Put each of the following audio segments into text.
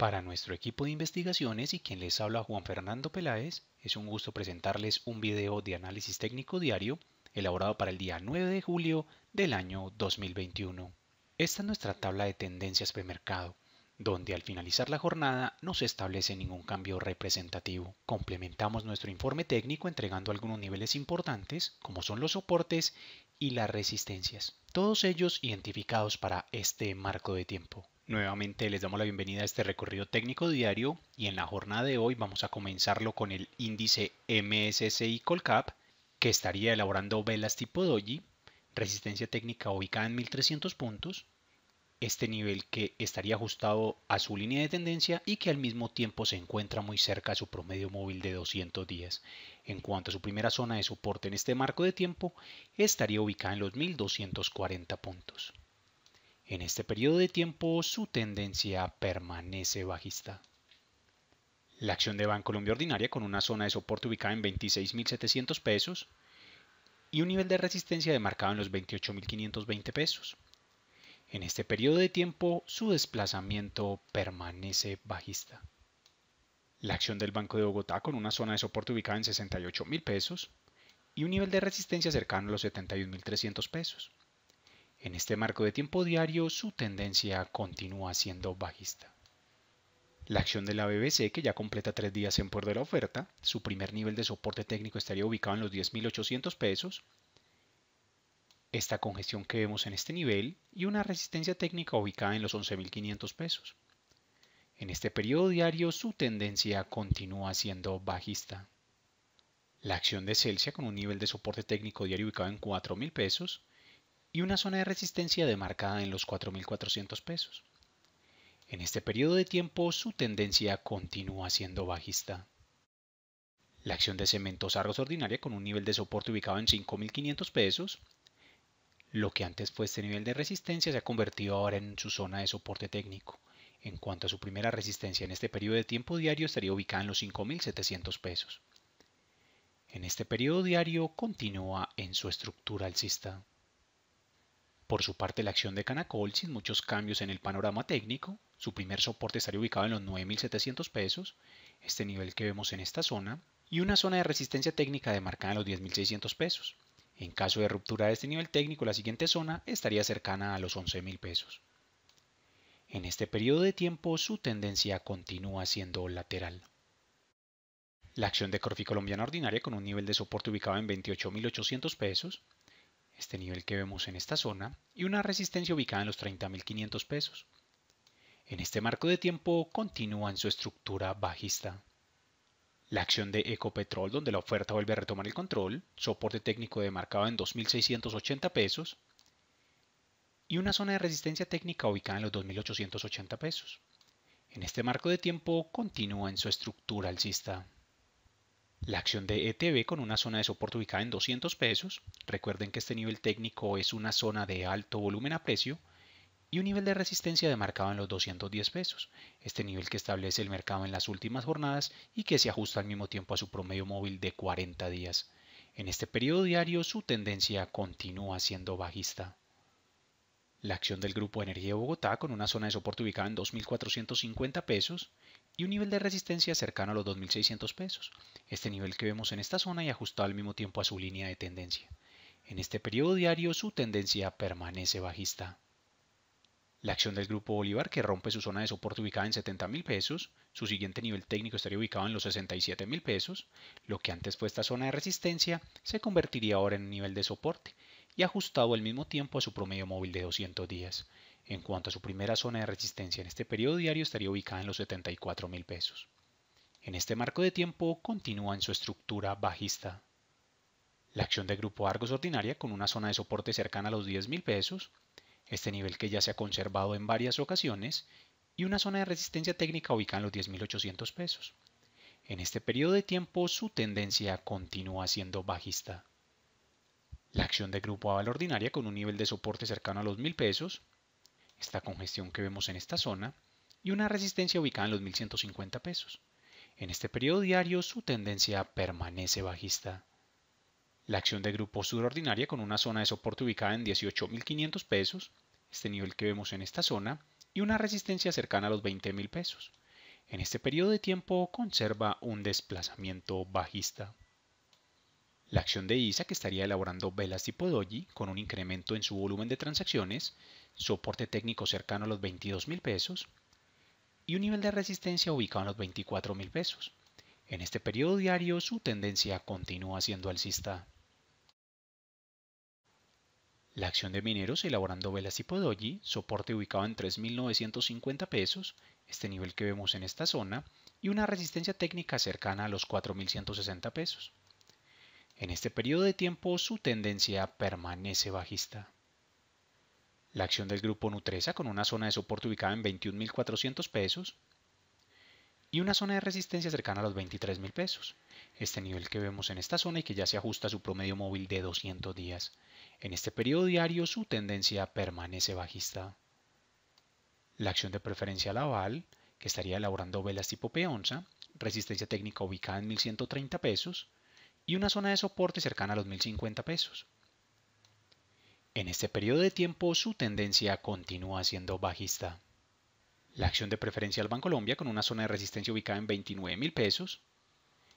Para nuestro equipo de investigaciones y quien les habla Juan Fernando Peláez, es un gusto presentarles un video de análisis técnico diario elaborado para el día 9 de julio del año 2021. Esta es nuestra tabla de tendencias premercado, donde al finalizar la jornada no se establece ningún cambio representativo. Complementamos nuestro informe técnico entregando algunos niveles importantes, como son los soportes y las resistencias, todos ellos identificados para este marco de tiempo. Nuevamente les damos la bienvenida a este recorrido técnico diario y en la jornada de hoy vamos a comenzarlo con el índice MSCI Colcap que estaría elaborando velas tipo doji, resistencia técnica ubicada en 1300 puntos, este nivel que estaría ajustado a su línea de tendencia y que al mismo tiempo se encuentra muy cerca a su promedio móvil de 200 días. En cuanto a su primera zona de soporte en este marco de tiempo, estaría ubicada en los 1240 puntos. En este periodo de tiempo su tendencia permanece bajista. La acción de Colombia ordinaria con una zona de soporte ubicada en 26.700 pesos y un nivel de resistencia demarcado en los 28.520 pesos. En este periodo de tiempo su desplazamiento permanece bajista. La acción del Banco de Bogotá con una zona de soporte ubicada en 68.000 pesos y un nivel de resistencia cercano a los 71.300 pesos. En este marco de tiempo diario, su tendencia continúa siendo bajista. La acción de la BBC, que ya completa tres días en puerto de la oferta, su primer nivel de soporte técnico estaría ubicado en los 10.800 pesos. Esta congestión que vemos en este nivel y una resistencia técnica ubicada en los 11.500 pesos. En este periodo diario su tendencia continúa siendo bajista. La acción de Celsius con un nivel de soporte técnico diario ubicado en 4.000 pesos y una zona de resistencia demarcada en los 4.400 pesos. En este periodo de tiempo su tendencia continúa siendo bajista. La acción de cementos Argos ordinaria con un nivel de soporte ubicado en 5.500 pesos. Lo que antes fue este nivel de resistencia se ha convertido ahora en su zona de soporte técnico. En cuanto a su primera resistencia en este periodo de tiempo diario estaría ubicada en los 5.700 pesos. En este periodo diario continúa en su estructura alcista. Por su parte, la acción de Canacol, sin muchos cambios en el panorama técnico, su primer soporte estaría ubicado en los 9.700 pesos, este nivel que vemos en esta zona, y una zona de resistencia técnica demarcada en los 10.600 pesos. En caso de ruptura de este nivel técnico, la siguiente zona estaría cercana a los 11.000 pesos. En este periodo de tiempo, su tendencia continúa siendo lateral. La acción de Corfi Colombiana Ordinaria con un nivel de soporte ubicado en 28.800 pesos, este nivel que vemos en esta zona, y una resistencia ubicada en los 30.500 pesos. En este marco de tiempo continúa en su estructura bajista. La acción de Ecopetrol, donde la oferta vuelve a retomar el control, soporte técnico demarcado en 2.680 pesos, y una zona de resistencia técnica ubicada en los 2.880 pesos. En este marco de tiempo continúa en su estructura alcista. La acción de ETB con una zona de soporte ubicada en 200 pesos, recuerden que este nivel técnico es una zona de alto volumen a precio, y un nivel de resistencia demarcado en los 210 pesos, este nivel que establece el mercado en las últimas jornadas y que se ajusta al mismo tiempo a su promedio móvil de 40 días. En este periodo diario su tendencia continúa siendo bajista. La acción del Grupo Energía de Bogotá con una zona de soporte ubicada en 2.450 pesos y un nivel de resistencia cercano a los 2.600 pesos, este nivel que vemos en esta zona y ajustado al mismo tiempo a su línea de tendencia. En este periodo diario su tendencia permanece bajista. La acción del Grupo Bolívar que rompe su zona de soporte ubicada en 70.000 pesos, su siguiente nivel técnico estaría ubicado en los 67.000 pesos, lo que antes fue esta zona de resistencia se convertiría ahora en un nivel de soporte y ajustado al mismo tiempo a su promedio móvil de 200 días. En cuanto a su primera zona de resistencia en este periodo diario estaría ubicada en los 74 mil pesos. En este marco de tiempo continúa en su estructura bajista. La acción del grupo Argos ordinaria con una zona de soporte cercana a los 10 mil pesos, este nivel que ya se ha conservado en varias ocasiones, y una zona de resistencia técnica ubicada en los 10.800 pesos. En este periodo de tiempo su tendencia continúa siendo bajista. La acción de grupo aval ordinaria con un nivel de soporte cercano a los 1000 pesos, esta congestión que vemos en esta zona y una resistencia ubicada en los 1150 pesos. En este periodo diario su tendencia permanece bajista. La acción de grupo Ordinaria con una zona de soporte ubicada en 18.500 pesos, este nivel que vemos en esta zona, y una resistencia cercana a los 20.000 pesos. En este periodo de tiempo conserva un desplazamiento bajista. La acción de ISA que estaría elaborando velas tipo Doji con un incremento en su volumen de transacciones, soporte técnico cercano a los 22 mil pesos y un nivel de resistencia ubicado en los 24 mil pesos. En este periodo diario su tendencia continúa siendo alcista. La acción de mineros elaborando velas tipo Doji, soporte ubicado en 3.950 pesos, este nivel que vemos en esta zona, y una resistencia técnica cercana a los 4.160 pesos. En este periodo de tiempo su tendencia permanece bajista. La acción del grupo Nutresa con una zona de soporte ubicada en 21.400 pesos y una zona de resistencia cercana a los 23.000 pesos. Este nivel que vemos en esta zona y que ya se ajusta a su promedio móvil de 200 días. En este periodo diario su tendencia permanece bajista. La acción de preferencia Laval, que estaría elaborando velas tipo p resistencia técnica ubicada en 1.130 pesos, y una zona de soporte cercana a los 1050 pesos. En este periodo de tiempo su tendencia continúa siendo bajista. La acción de preferencia al Colombia, con una zona de resistencia ubicada en 29,000 pesos.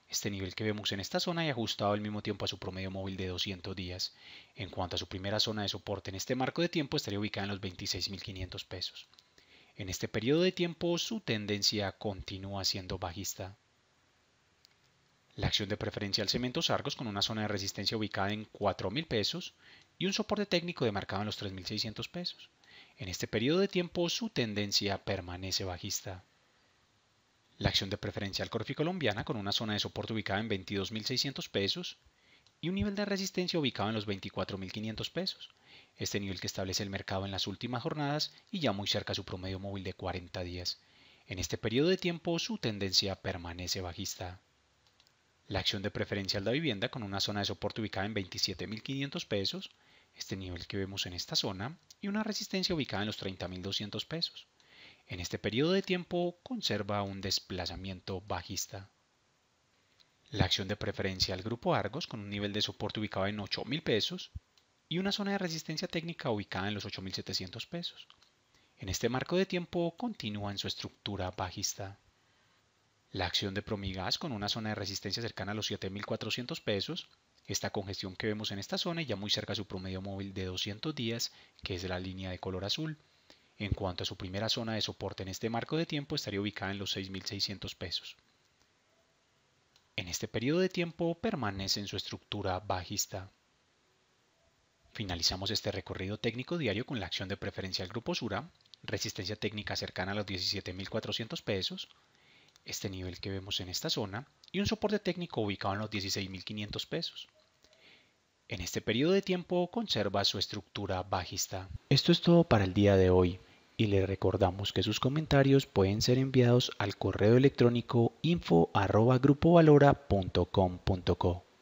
Este nivel que vemos en esta zona y ajustado al mismo tiempo a su promedio móvil de 200 días. En cuanto a su primera zona de soporte en este marco de tiempo estaría ubicada en los 26.500 pesos. En este periodo de tiempo su tendencia continúa siendo bajista. La acción de preferencia al Cemento Argos con una zona de resistencia ubicada en 4.000 pesos y un soporte técnico demarcado en los 3.600 pesos. En este periodo de tiempo su tendencia permanece bajista. La acción de preferencia al Corfi Colombiana con una zona de soporte ubicada en 22.600 pesos y un nivel de resistencia ubicado en los 24.500 pesos. Este nivel que establece el mercado en las últimas jornadas y ya muy cerca a su promedio móvil de 40 días. En este periodo de tiempo su tendencia permanece bajista. La acción de Preferencia de da vivienda con una zona de soporte ubicada en 27.500 pesos, este nivel que vemos en esta zona, y una resistencia ubicada en los 30.200 pesos. En este periodo de tiempo conserva un desplazamiento bajista. La acción de preferencia al grupo Argos con un nivel de soporte ubicado en 8.000 pesos y una zona de resistencia técnica ubicada en los 8.700 pesos. En este marco de tiempo continúa en su estructura bajista la acción de Promigas con una zona de resistencia cercana a los 7.400 pesos, esta congestión que vemos en esta zona y ya muy cerca a su promedio móvil de 200 días, que es la línea de color azul. En cuanto a su primera zona de soporte en este marco de tiempo, estaría ubicada en los 6.600 pesos. En este periodo de tiempo permanece en su estructura bajista. Finalizamos este recorrido técnico diario con la acción de preferencia preferencial Grupo Sura, resistencia técnica cercana a los 17.400 pesos, este nivel que vemos en esta zona, y un soporte técnico ubicado en los 16.500 pesos. En este periodo de tiempo conserva su estructura bajista. Esto es todo para el día de hoy y le recordamos que sus comentarios pueden ser enviados al correo electrónico info@grupovalora.com.co.